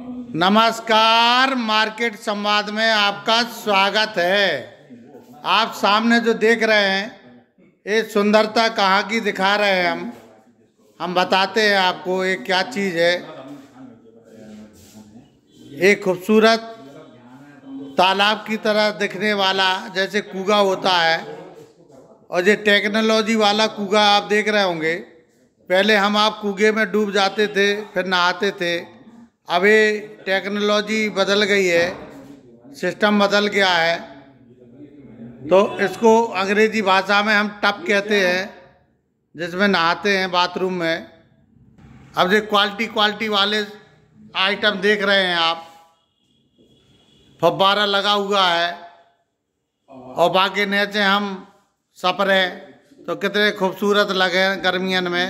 नमस्कार मार्केट संवाद में आपका स्वागत है आप सामने जो देख रहे हैं ये सुंदरता कहाँ की दिखा रहे हैं हम हम बताते हैं आपको ये क्या चीज़ है ये खूबसूरत तालाब की तरह दिखने वाला जैसे कूगा होता है और ये टेक्नोलॉजी वाला कूगा आप देख रहे होंगे पहले हम आप कूगे में डूब जाते थे फिर नहाते थे अभी टेक्नोलॉजी बदल गई है सिस्टम बदल गया है तो इसको अंग्रेजी भाषा में हम टप कहते हैं जिसमें नहाते हैं बाथरूम में अब जो क्वालिटी क्वालिटी वाले आइटम देख रहे हैं आप फब्बारा लगा हुआ है और बाकी नीचे हम सपरे तो कितने खूबसूरत लगे गर्मियन में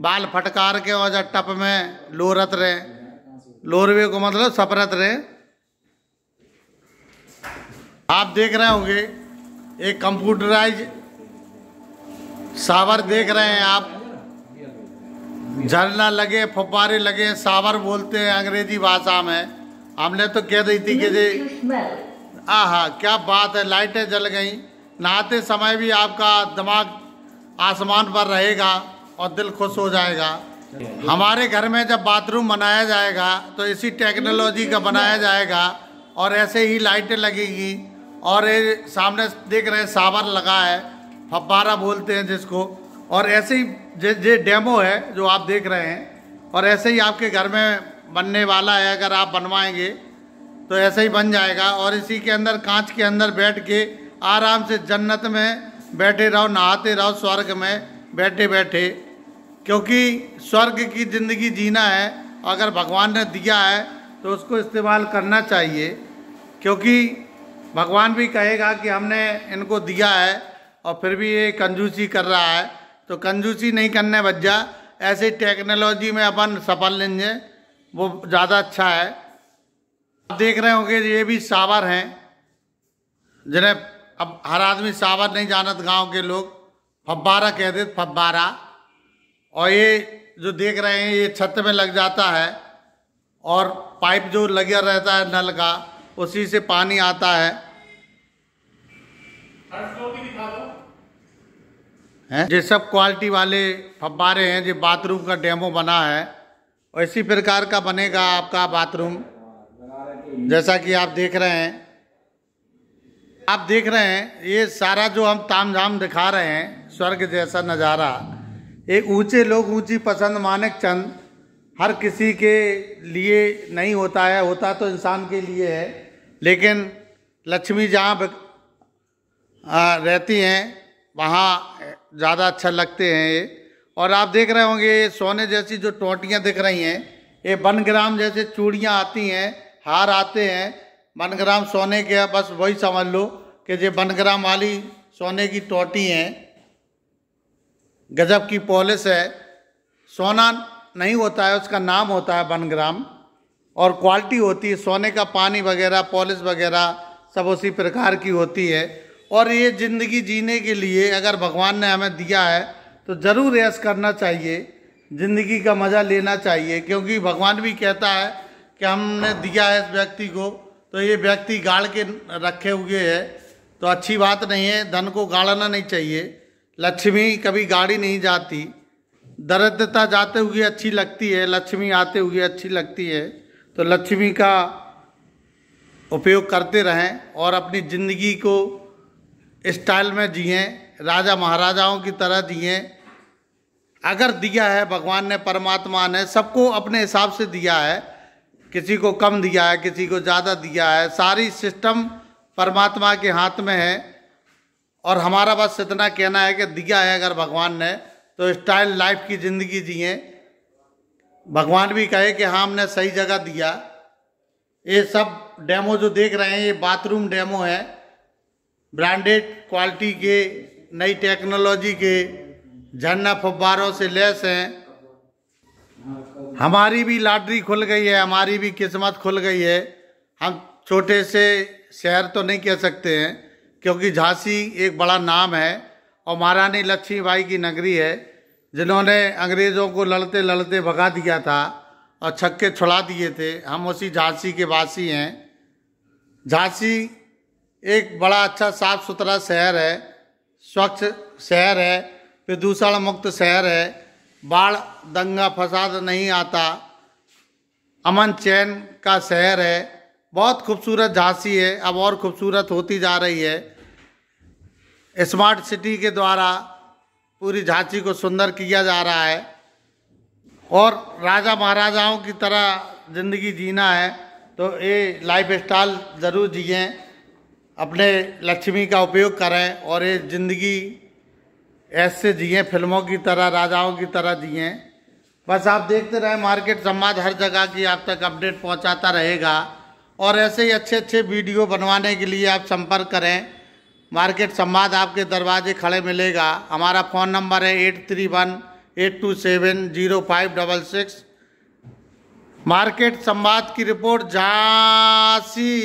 बाल फटकार के और जब टप में लोरत रहे लोरवे को मतलब सपरत रहे आप देख रहे होंगे एक कंप्यूटराइज सावर देख रहे हैं आप झरना लगे फुब्बारे लगे सावर बोलते हैं अंग्रेजी भाषा में हमने तो कह दी थी कि आ हा क्या बात है लाइटें जल गई नहाते समय भी आपका दिमाग आसमान पर रहेगा और दिल खुश हो जाएगा हमारे घर में जब बाथरूम बनाया जाएगा तो इसी टेक्नोलॉजी का बनाया जाएगा और ऐसे ही लाइटें लगेगी और ये सामने देख रहे हैं सावर लगा है फब्बारा बोलते हैं जिसको और ऐसे ही ये डेमो है जो आप देख रहे हैं और ऐसे ही आपके घर में बनने वाला है अगर आप बनवाएंगे तो ऐसे ही बन जाएगा और इसी के अंदर कांच के अंदर बैठ के आराम से जन्नत में बैठे रहो नहाते रहो स्वर्ग में बैठे बैठे क्योंकि स्वर्ग की ज़िंदगी जीना है अगर भगवान ने दिया है तो उसको इस्तेमाल करना चाहिए क्योंकि भगवान भी कहेगा कि हमने इनको दिया है और फिर भी ये कंजूसी कर रहा है तो कंजूसी नहीं करने बज्जा ऐसी टेक्नोलॉजी में अपन सफल लेंगे वो ज़्यादा अच्छा है आप देख रहे होंगे ये भी सावर हैं जिन्हें अब हर आदमी सावर नहीं जानत गांव के लोग फब्बारा कह दे फब्बारा और ये जो देख रहे हैं ये छत में लग जाता है और पाइप जो लगे रहता है नल का उसी से पानी आता है हैं ये सब क्वालिटी वाले फब्बारे हैं जो बाथरूम का डेमो बना है और इसी प्रकार का बनेगा आपका बाथरूम जैसा कि आप देख रहे हैं आप देख रहे हैं ये सारा जो हम ताम झाम दिखा रहे हैं स्वर्ग जैसा नज़ारा एक ऊंचे लोग ऊंची पसंद मानक चंद हर किसी के लिए नहीं होता है होता तो इंसान के लिए है लेकिन लक्ष्मी जहाँ रहती हैं वहाँ ज़्यादा अच्छा लगते हैं ये और आप देख रहे होंगे सोने जैसी जो टोटियाँ दिख रही हैं ये वनग्राम जैसे चूड़ियाँ आती हैं हार आते हैं वनग्राम सोने के बस वही समझ लो कि ये वनग्राम वाली सोने की टोटी हैं गजब की पॉलिस है सोना नहीं होता है उसका नाम होता है वन ग्राम और क्वालिटी होती है सोने का पानी वगैरह पॉलिस वगैरह सब उसी प्रकार की होती है और ये ज़िंदगी जीने के लिए अगर भगवान ने हमें दिया है तो ज़रूर ऐस करना चाहिए ज़िंदगी का मज़ा लेना चाहिए क्योंकि भगवान भी कहता है कि हमने दिया है इस व्यक्ति को तो ये व्यक्ति गाड़ के रखे हुए है तो अच्छी बात नहीं है धन को गाड़ना नहीं चाहिए लक्ष्मी कभी गाड़ी नहीं जाती दरिद्रता जाते हुए अच्छी लगती है लक्ष्मी आते हुए अच्छी लगती है तो लक्ष्मी का उपयोग करते रहें और अपनी ज़िंदगी को स्टाइल में जिए राजा महाराजाओं की तरह जिए अगर दिया है भगवान ने परमात्मा ने सबको अपने हिसाब से दिया है किसी को कम दिया है किसी को ज़्यादा दिया है सारी सिस्टम परमात्मा के हाथ में है और हमारा बस इतना कहना है कि दिया है अगर भगवान ने तो स्टाइल लाइफ की ज़िंदगी जिए भगवान भी कहे कि हाँ हमने सही जगह दिया ये सब डेमो जो देख रहे हैं ये बाथरूम डेमो है ब्रांडेड क्वालिटी के नई टेक्नोलॉजी के झरना फब्बारों से लैस हैं हमारी भी लाटरी खुल गई है हमारी भी किस्मत खुल गई है हम छोटे से शहर तो नहीं कह सकते हैं क्योंकि झांसी एक बड़ा नाम है और महारानी लक्ष्मीबाई की नगरी है जिन्होंने अंग्रेज़ों को लड़ते लड़ते भगा दिया था और छक्के छुड़ा दिए थे हम उसी झांसी के वासी हैं झांसी एक बड़ा अच्छा साफ सुथरा शहर है स्वच्छ शहर है प्रदूषण मुक्त शहर है बाढ़ दंगा फसाद नहीं आता अमन चैन का शहर है बहुत खूबसूरत झांसी है अब और खूबसूरत होती जा रही है स्मार्ट सिटी के द्वारा पूरी झांसी को सुंदर किया जा रहा है और राजा महाराजाओं की तरह ज़िंदगी जीना है तो ये लाइफ स्टाइल ज़रूर जिए अपने लक्ष्मी का उपयोग करें और ये ज़िंदगी ऐसे जिए फिल्मों की तरह राजाओं की तरह जिए बस आप देखते रहें मार्केट संवाद हर जगह की आप तक अपडेट पहुंचाता रहेगा और ऐसे ही अच्छे अच्छे वीडियो बनवाने के लिए आप संपर्क करें मार्केट संवाद आपके दरवाजे खड़े मिलेगा हमारा फ़ोन नंबर है eight three one eight two seven zero five double six market संवाद की रिपोर्ट झांसी